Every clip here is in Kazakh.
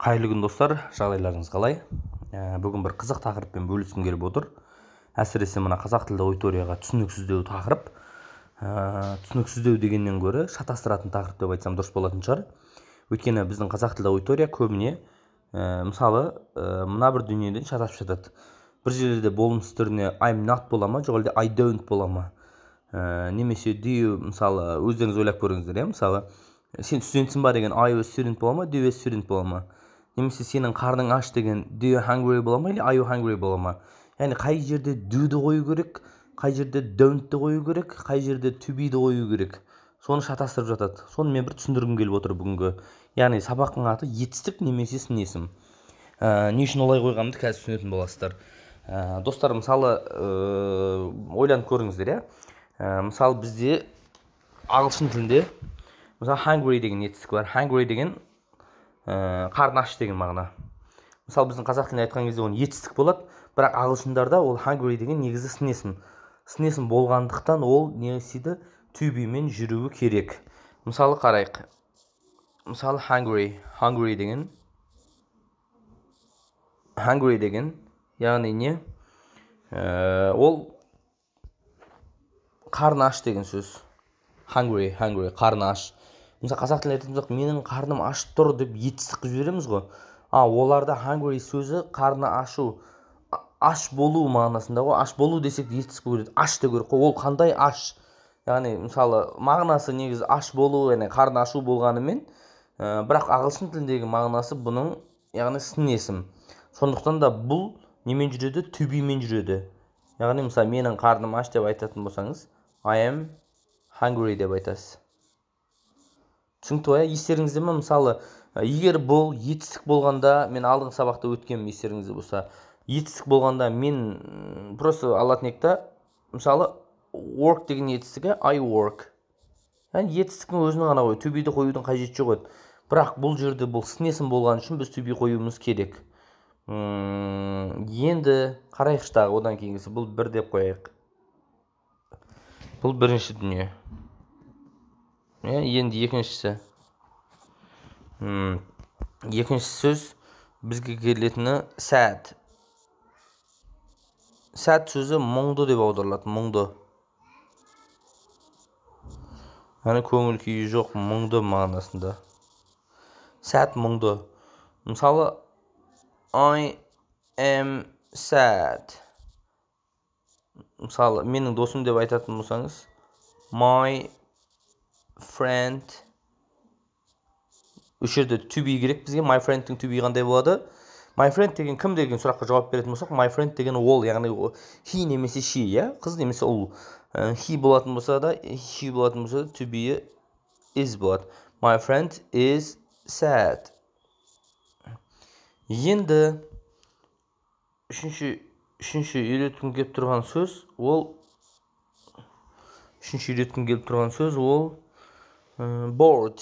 қайырлы күн достар жағдайларыңыз қалай ә, бүгін бір қызық тақырыппен бөліскім келіп отыр әсіресе мына қазақ тілді аудиторияға түсініксіздеу тақырып ә, түсініксіздеу дегеннен гөрі шатастыратын тақырып деп айтсам дұрыс болатын шығар өйткені біздің қазақ тілді аудитория көбіне ә, мысалы ә, мына бір дүниеден шатасып жатады бір жерлерде болмыс түріне айм not бола ма жоқ әлде ай донт бола ма ә, немесе do мысалы өздеріңіз ойлап көріңіздер иә мысалы сен студентсің ба деген ай студент бола ма д студент бола ма немесе сенің қарның аш деген do you hungry бола ма или are you hungry бола ма яғни қай жерде ды қою керек қай жерде донтті қою керек қай жерде to be қою керек соны шатастырып жатады соны мен бір түсіндіргім келіп отыр бүгінгі яғни сабақтың аты етістік немесе сын есім ә, не үшін олай қойғанымды қазір түсінетін боласыздар ә, достар мысалы ә, ойланып көріңіздер иә ә, мысалы бізде ағылшын тілінде мысалы hungry деген етістік бар hungry деген ә, э, қарны аш деген мағына мысалы біздің қазақ тілінде айтқан кезде оны етістік болады бірақ ағылшындарда ол hungry деген негізі сын есім болғандықтан ол не істейді төбемен жүруі керек мысалы қарайық мысалы hungry hungry деген hungry деген яғни не ә, ол қарны аш деген сөз hungry hungry қарны аш мысалы қазақ тілінде айтатын болсақ менің қарным ашып тұр деп етістік қылып жібереміз ғой а оларда hungry сөзі қарны ашу аш болу мағынасында ғой аш болу десек етістік болу керек аш деу керек қой ол қандай аш яғни мысалы мағынасы негізі аш болу яғни қарны ашу болғанымен ә, бірақ ағылшын тіліндегі мағынасы бұның яғни сын есім сондықтан да бұл немен жүреді to жүреді яғни мысалы менің қарным аш деп айтатын болсаңыз I am hungry деп айтасыз түсінікті ғой иә? естеріңізде ма мысалы егер бұл етістік болғанда мен алдыңғы сабақта өткенмін естеріңізде болса етістік болғанда мен просто алатын едік мысалы work деген етістігі иә? i work яғни етістіктің өзін ғана қой төбеді қоюдың қажеті жоқ еді бірақ бұл жерде бұл сінесін болған үшін біз төбе қоюымыз керек Үм, енді қарайықшы тағы одан кейінгісі бұл бір деп қояйық бұл бірінші дүние иә енді екіншісі Үм, екінші сөз бізге келетіні сәт сәт сөзі мұңды деп аударылады мұңды яғни көңіл күйі жоқ мұңды мағынасында сәт мұңды мысалы I am sad мысалы менің досым деп айтатын болсаңыз my friend осы жерде to be керек бізге my friendтің to be қандай болады my friend деген кім деген сұраққа жауап беретін болсақ my friend деген ол яғни he немесе she иә қыз немесе ұл he болатын болса да she болатын болса to be is болады my friend is sad енді үшінші үшінші үйреткім келіп тұрған сөз ол үшінші үйреткім келіп тұрған сөз ол Э, board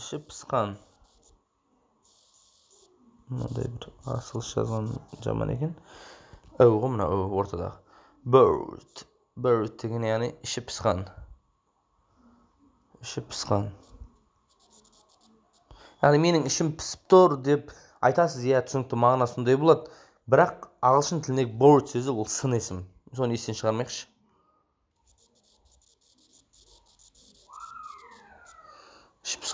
іші пысқан мынандай бір асыл жазған жаман екен әу ғой мына ортада ортадағы bird bird деген яғни іші пысқан іші пысқан яғни менің ішім пісіп тұр деп айтасыз иә түсінікті мағына сондай болады бірақ ағылшын тіліндегі board сөзі ол сын есім соны естен шығармайықшы ішіп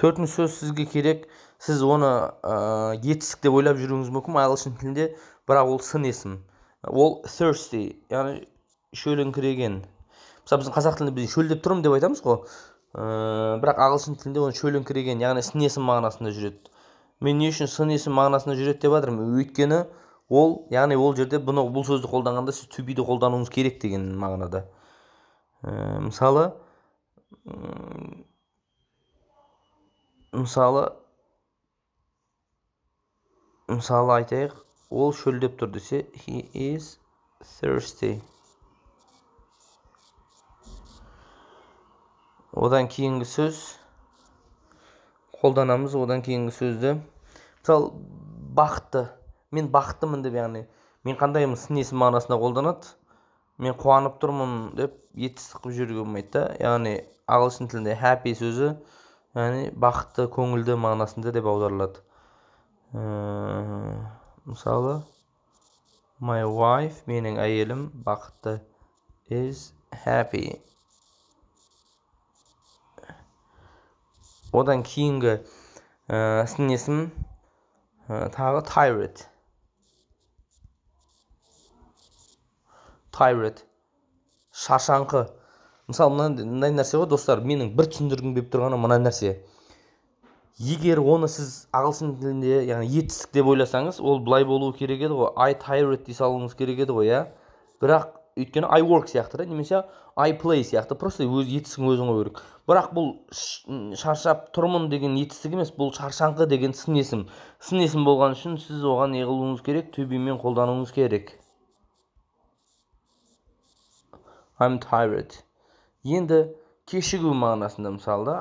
төртінші сөз сізге керек сіз оны ә, етістік деп ойлап жүруіңіз мүмкін ағылшын тілінде бірақ ол сын есім ол thirsty яғни шөліңкіреген мысалы біздің қазақ тілінде біз шөлдеп тұрмын деп айтамыз ғой бірақ ағылшын тілінде оны шөліңкіреген яғни сын есім мағынасында жүреді мен не үшін сын есім мағынасында жүреді деп жатырмын өйткені ол яғни ол жерде бұны бұл сөзді қолданғанда сіз to be қолдануыңыз керек деген мағынада ә, мысалы мысалы мысалы айтайық ол шөлдеп тұр десе he is thirsty одан кейінгі сөз қолданамыз одан кейінгі сөзді мысалы бақытты мен бақыттымын деп яғни мен қандаймын сын есім мағынасында қолданады мен қуанып тұрмын деп етістік қылып жіберуге болмайды да яғни ағылшын тілінде happy сөзі яғни бақытты көңілді мағынасында деп аударылады ә, мысалы my wife менің әйелім бақытты is happy одан кейінгі ә, сын есім ә, тағы tired tired шаршаңқы мысалы мынандай нәрсе ғой достар менің бір түсіндіргім келіп тұрғаны мына нәрсе егер оны сіз ағылшын тілінде яғни етістік деп ойласаңыз ол былай болуы керек еді ғой ай тайред дей салуыңыз керек еді ғой иә бірақ өйткені i work сияқты да немесе i play сияқты просто өз етістігің өзің қою керек бірақ бұл шаршап тұрмын деген етістік емес бұл шаршаңқы деген сын есім сын есім болған үшін сіз оған не қылуыңыз керек төбемен қолдануыңыз керек I'm tired енді кешігу мағынасында мысалда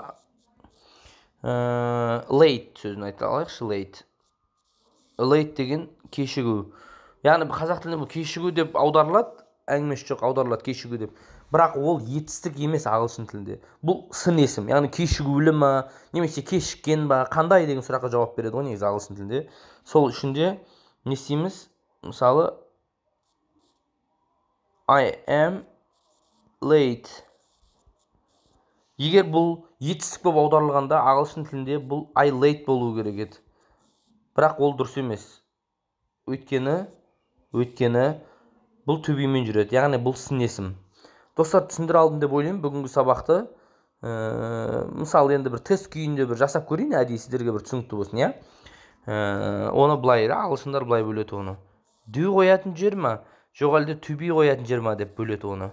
late сөзін айта алайықшы late late деген кешігу яғни қазақ тілінде бұл кешігу деп аударылады әңгімесі жоқ аударылады кешігу деп бірақ ол етістік емес ағылшын тілінде бұл сын есім яғни кешігулі ма немесе кешіккен ба қандай деген сұраққа жауап береді ғой негізі ағылшын тілінде сол үшін не істейміз мысалы I am late егер бұл етістік болып аударылғанда ағылшын тілінде бұл I late болуы керек еді бірақ ол дұрыс емес өйткені өйткені бұл төбемен жүреді яғни бұл сын есім достар түсіндіре алдым деп ойлаймын бүгінгі сабақты ә, мысалы енді бір тест күйінде бір жасап көрейін әдейі сіздерге бір түсінікті болсын иә э, оны былай ағылшындар былай бөледі оны дю қоятын жер ма жоқ әлде to қоятын жер ма деп бөледі оны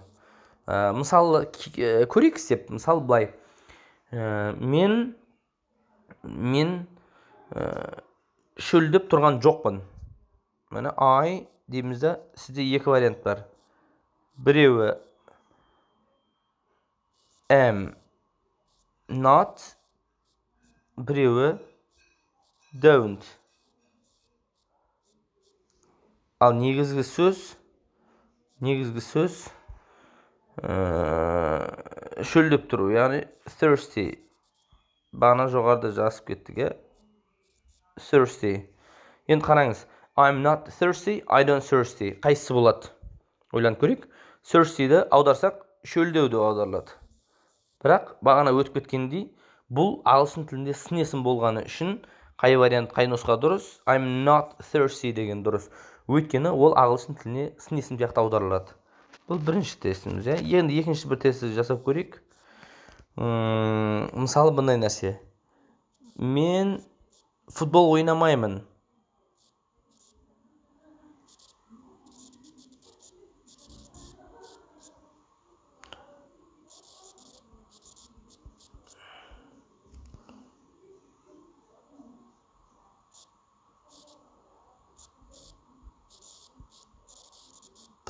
ә, э, мысалы ә, э, э, көрейік істеп мысалы былай мен мен ә, шөлдеп тұрған жоқпын міне ай дейміз да сізде екі вариант бар біреуі am not біреуі don't ал негізгі сөз негізгі сөз шөлдеп тұру яғни thirsty бағана жоғарыда жазып кеттік иә thirsty енді қараңыз I'm not thirsty, I don't thirsty. Қайсысы болады? Ойланып көрейік. Thirstyді аударсақ, шөлдеуді аударылады. Бірақ бағана өтіп кеткендей, бұл ағылшын тілінде сын есім болғаны үшін қай вариант, қай нұсқа дұрыс? I'm not thirsty деген дұрыс. Өйткені ол ағылшын тіліне сын есім сияқты аударылады бұл бірінші тестіміз иә енді екінші бір тестті жасап көрейік мысалы мындай нәрсе мен футбол ойнамаймын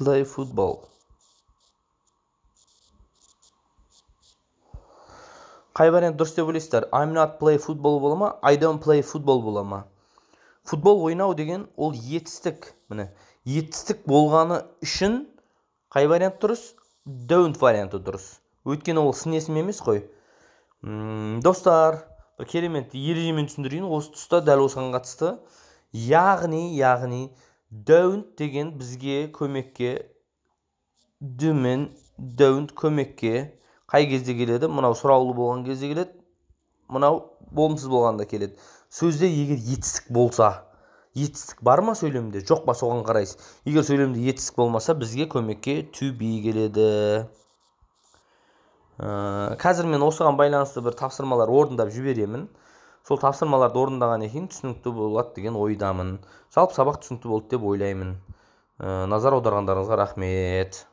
play футбол. Қай вариант дұрыс деп ойлайсыздар i'm not play football бола ма i don't play football бола ма футбол ойнау деген ол етістік міне етістік болғаны үшін қай вариант дұрыс don't варианты дұрыс өйткені ол сын есім емес қой Үм, достар бір керемет ережемен түсіндірейін осы тұста дәл осыған қатысты яғни яғни don't деген бізге көмекке do мен don't көмекке қай кезде келеді мынау сұраулы болған кезде келеді мынау болымсыз болғанда келеді сөзде егер етістік болса етістік бар ма сөйлемде жоқ па соған қарайсыз егер сөйлемде етістік болмаса бізге көмекке to be келеді ә, қазір мен осыған байланысты бір тапсырмалар орындап жіберемін сол тапсырмаларды орындағаннан кейін түсінікті болады деген ойдамын жалпы сабақ түсінікті болды деп ойлаймын ә, назар аударғандарыңызға рахмет